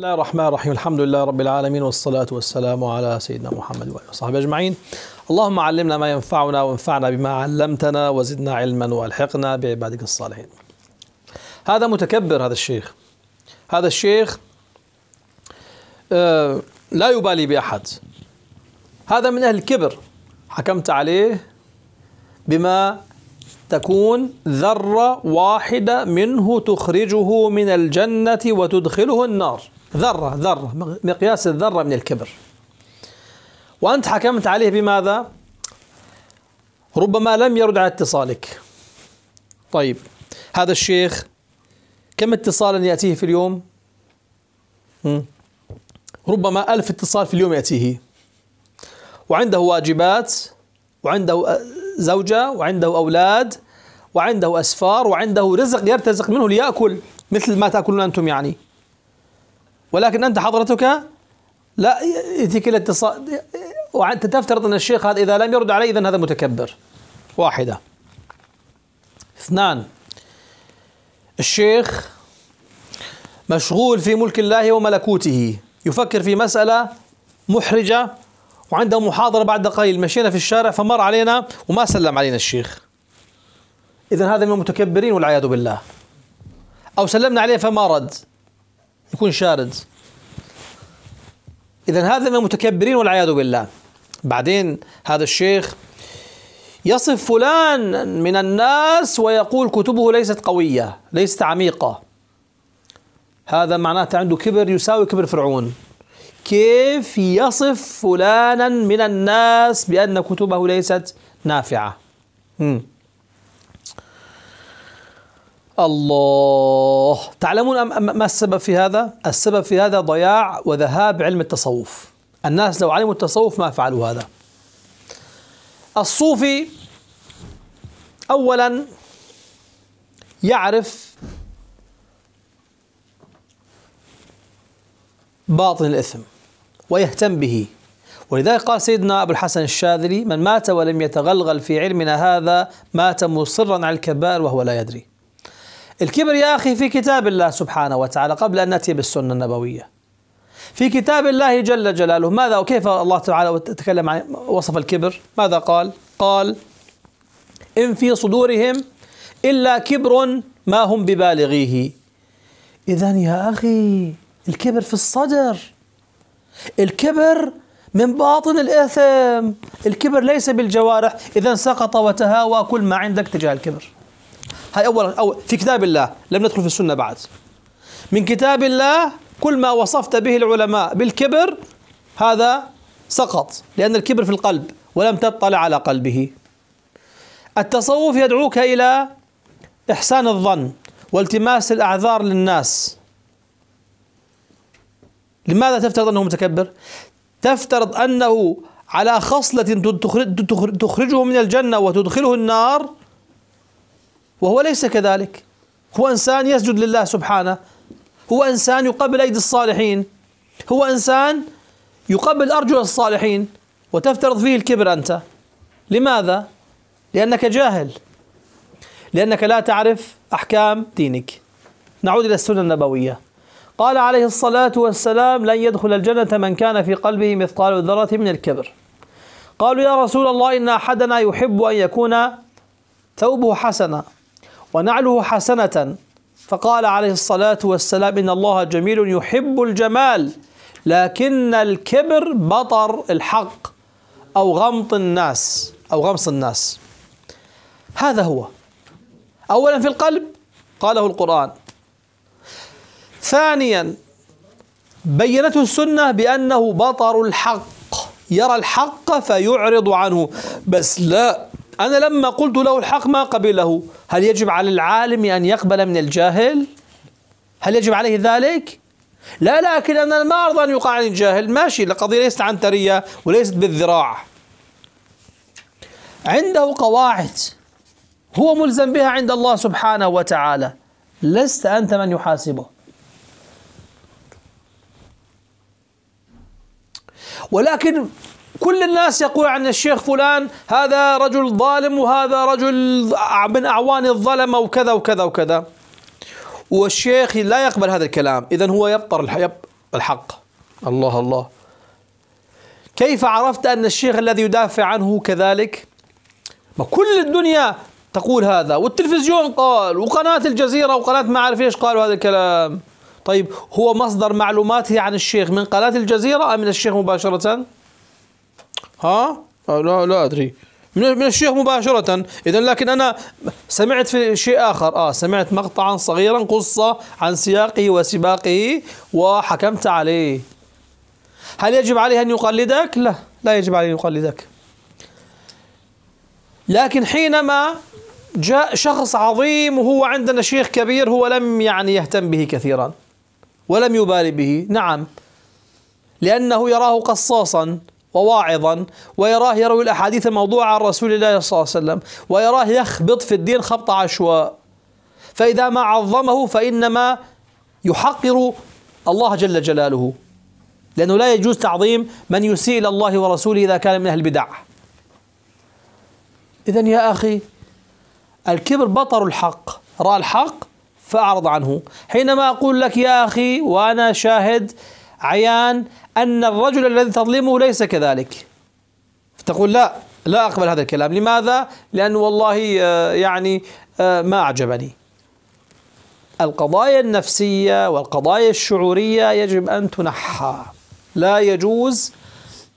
بسم الله الرحمن الرحيم الحمد لله رب العالمين والصلاة والسلام على سيدنا محمد وآله وصحبه أجمعين اللهم علمنا ما ينفعنا وانفعنا بما علمتنا وزدنا علما والحقنا بعبادك الصالحين هذا متكبر هذا الشيخ هذا الشيخ لا يبالي بأحد هذا من أهل الكبر حكمت عليه بما تكون ذرة واحدة منه تخرجه من الجنة وتدخله النار ذرة ذرة مقياس الذرة من الكبر وأنت حكمت عليه بماذا؟ ربما لم يرد على اتصالك طيب هذا الشيخ كم اتصالا يأتيه في اليوم؟ ربما ألف اتصال في اليوم يأتيه وعنده واجبات وعنده زوجة وعنده أولاد وعنده أسفار وعنده رزق يرتزق منه ليأكل مثل ما تأكلون أنتم يعني ولكن أنت حضرتك لا يأتيك الاتصال وأنت تفترض أن الشيخ هذا إذا لم يرد عليه إذا هذا متكبر واحدة اثنان الشيخ مشغول في ملك الله وملكوته يفكر في مسألة محرجة وعنده محاضرة بعد قليل مشينا في الشارع فمر علينا وما سلم علينا الشيخ إذا هذا من المتكبرين والعياذ بالله أو سلمنا عليه فما رد يكون شارد إذا هذا من المتكبرين والعياذ بالله بعدين هذا الشيخ يصف فلان من الناس ويقول كتبه ليست قوية ليست عميقة هذا معناته عنده كبر يساوي كبر فرعون كيف يصف فلانا من الناس بأن كتبه ليست نافعة مم. الله تعلمون ما السبب في هذا؟ السبب في هذا ضياع وذهاب علم التصوف الناس لو علموا التصوف ما فعلوا هذا الصوفي أولا يعرف باطن الإثم ويهتم به ولذلك قال سيدنا أبو الحسن الشاذلي من مات ولم يتغلغل في علمنا هذا مات مصرا على الكبائر وهو لا يدري الكبر يا أخي في كتاب الله سبحانه وتعالى قبل أن نأتي بالسنة النبوية في كتاب الله جل جلاله ماذا وكيف الله تعالى تكلم عن وصف الكبر ماذا قال قال إن في صدورهم إلا كبر ما هم ببالغيه إذا يا أخي الكبر في الصدر الكبر من باطن الإثم الكبر ليس بالجوارح إذا سقط وتهاوى كل ما عندك تجاه الكبر هاي أول, أول في كتاب الله لم ندخل في السنة بعد من كتاب الله كل ما وصفت به العلماء بالكبر هذا سقط لأن الكبر في القلب ولم تطلع على قلبه التصوف يدعوك إلى إحسان الظن والتماس الأعذار للناس لماذا تفترض أنه متكبر؟ تفترض أنه على خصلة تخرجه من الجنة وتدخله النار وهو ليس كذلك هو إنسان يسجد لله سبحانه هو إنسان يقبل أيدي الصالحين هو إنسان يقبل أرجل الصالحين وتفترض فيه الكبر أنت لماذا؟ لأنك جاهل لأنك لا تعرف أحكام دينك نعود إلى السنة النبوية قال عليه الصلاة والسلام لن يدخل الجنة من كان في قلبه مثقال ذرة من الكبر قالوا يا رسول الله إن أحدنا يحب أن يكون ثوبه حسنا ونعله حسنة فقال عليه الصلاة والسلام إن الله جميل يحب الجمال لكن الكبر بطر الحق أو غمط الناس أو غمص الناس هذا هو أولا في القلب قاله القرآن ثانيا بينته السنة بأنه بطر الحق يرى الحق فيعرض عنه بس لا أنا لما قلت له الحق ما قبله هل يجب على العالم أن يقبل من الجاهل؟ هل يجب عليه ذلك؟ لا لكن أنا ما أرضى أن يقال عن الجاهل ماشي القضية ليست عنترية وليست بالذراع عنده قواعد هو ملزم بها عند الله سبحانه وتعالى لست أنت من يحاسبه ولكن كل الناس يقول عن الشيخ فلان هذا رجل ظالم وهذا رجل من أعوان الظلمة وكذا وكذا وكذا والشيخ لا يقبل هذا الكلام إذا هو يبطر الحق الله الله كيف عرفت أن الشيخ الذي يدافع عنه كذلك ما كل الدنيا تقول هذا والتلفزيون قال وقناة الجزيرة وقناة ما أعرف إيش قالوا هذا الكلام طيب هو مصدر معلوماته عن الشيخ من قناة الجزيرة أم من الشيخ مباشرة؟ ها آه، لا لا أدري من من الشيخ مباشرة إذا لكن أنا سمعت في شيء آخر آه سمعت مقطعا صغيرا قصة عن سياقه وسباقه وحكمت عليه هل يجب عليه أن يقلدك؟ لا لا يجب عليه أن يقلدك لكن حينما جاء شخص عظيم وهو عندنا شيخ كبير هو لم يعني يهتم به كثيرا ولم يبالي به نعم لأنه يراه قصاصا وواعظا ويراه يروي الأحاديث الموضوعة عن رسول الله صلى الله عليه وسلم ويراه يخبط في الدين خبط عشواء فإذا ما عظمه فإنما يحقر الله جل جلاله لأنه لا يجوز تعظيم من يسيء إلى الله ورسوله إذا كان من أهل البدع إذا يا أخي الكبر بطر الحق رأى الحق فأعرض عنه حينما أقول لك يا أخي وأنا شاهد عيان أن الرجل الذي تظلمه ليس كذلك فتقول لا لا أقبل هذا الكلام لماذا؟ لأن والله آه، يعني آه، ما أعجبني القضايا النفسية والقضايا الشعورية يجب أن تنحى لا يجوز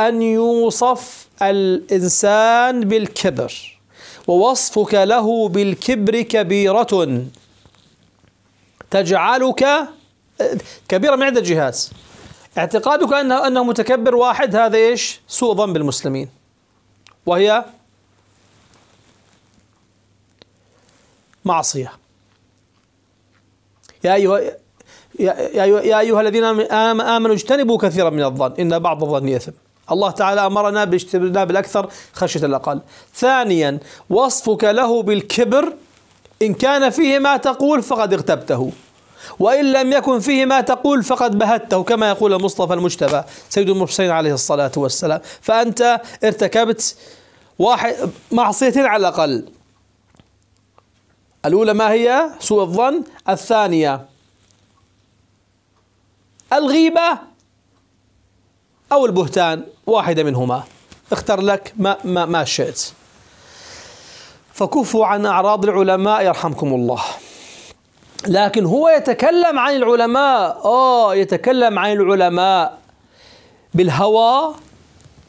أن يوصف الإنسان بالكبر ووصفك له بالكبر كبيرة تجعلك آه، كبيرة من عدة جهات اعتقادك أنه, أنه متكبر واحد هذا إيش سوء ظن بالمسلمين وهي معصية يا أيها يا أيها, يا أيها الذين آمنوا اجتنبوا كثيرا من الظن إن بعض الظن يثم الله تعالى أمرنا باجتناب الأكثر خشية الأقل ثانيا وصفك له بالكبر إن كان فيه ما تقول فقد اغتبته وإن لم يكن فيه ما تقول فقد بهته كما يقول مصطفى المجتبى سيد المرسلين عليه الصلاة والسلام فأنت ارتكبت واحد معصيتين على الأقل الأولى ما هي سوء الظن الثانية الغيبة أو البهتان واحدة منهما اختر لك ما, ما, ما شئت فكفوا عن أعراض العلماء يرحمكم الله لكن هو يتكلم عن العلماء اه يتكلم عن العلماء بالهوى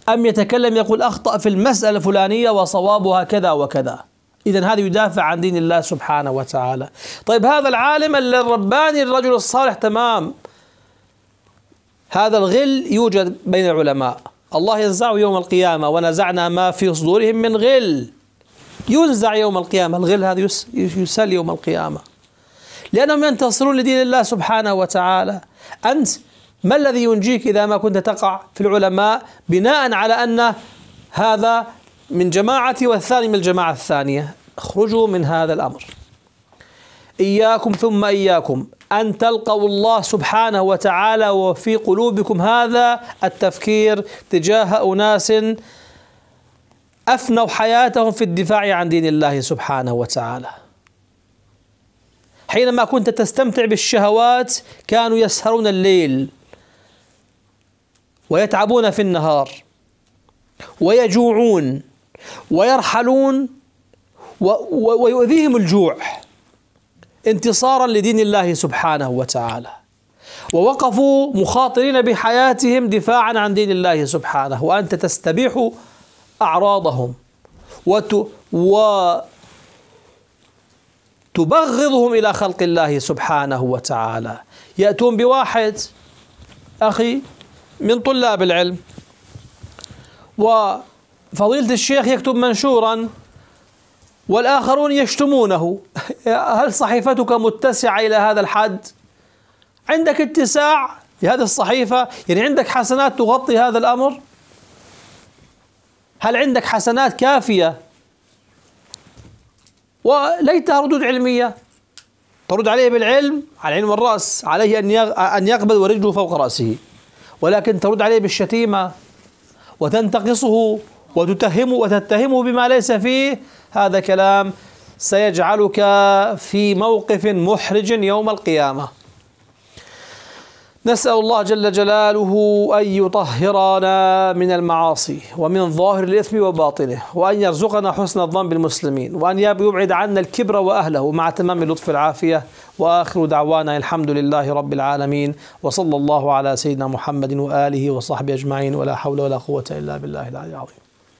أم يتكلم يقول أخطأ في المسألة الفلانية وصوابها كذا وكذا إذا هذا يدافع عن دين الله سبحانه وتعالى طيب هذا العالم الرباني الرجل الصالح تمام هذا الغل يوجد بين العلماء الله ينزعه يوم القيامة ونزعنا ما في صدورهم من غل ينزع يوم القيامة الغل هذا يسل يوم القيامة لأنهم ينتصرون لدين الله سبحانه وتعالى أنت ما الذي ينجيك إذا ما كنت تقع في العلماء بناء على أن هذا من جماعتي والثاني من الجماعة الثانية اخرجوا من هذا الأمر إياكم ثم إياكم أن تلقوا الله سبحانه وتعالى وفي قلوبكم هذا التفكير تجاه أناس أفنوا حياتهم في الدفاع عن دين الله سبحانه وتعالى حينما كنت تستمتع بالشهوات كانوا يسهرون الليل ويتعبون في النهار ويجوعون ويرحلون ويؤذيهم الجوع انتصارا لدين الله سبحانه وتعالى ووقفوا مخاطرين بحياتهم دفاعا عن دين الله سبحانه وانت تستبيح اعراضهم وت... و تبغضهم إلى خلق الله سبحانه وتعالى يأتون بواحد أخي من طلاب العلم وفضيلة الشيخ يكتب منشورا والآخرون يشتمونه هل صحيفتك متسعة إلى هذا الحد؟ عندك اتساع في هذه الصحيفة يعني عندك حسنات تغطي هذا الأمر؟ هل عندك حسنات كافية وليتها ردود علمية ترد عليه بالعلم على العين والرأس عليه أن أن يقبل ورجله فوق رأسه ولكن ترد عليه بالشتيمة وتنتقصه وتتهمه وتتهمه بما ليس فيه هذا كلام سيجعلك في موقف محرج يوم القيامه نسأل الله جل جلاله أن يطهرنا من المعاصي ومن ظاهر الإثم وباطنه وأن يرزقنا حسن الظن بالمسلمين وأن يبعد عنا الكبر وأهله مع تمام اللطف والعافية وآخر دعوانا الحمد لله رب العالمين وصلى الله على سيدنا محمد وآله وصحبه أجمعين ولا حول ولا قوة إلا بالله العلي العظيم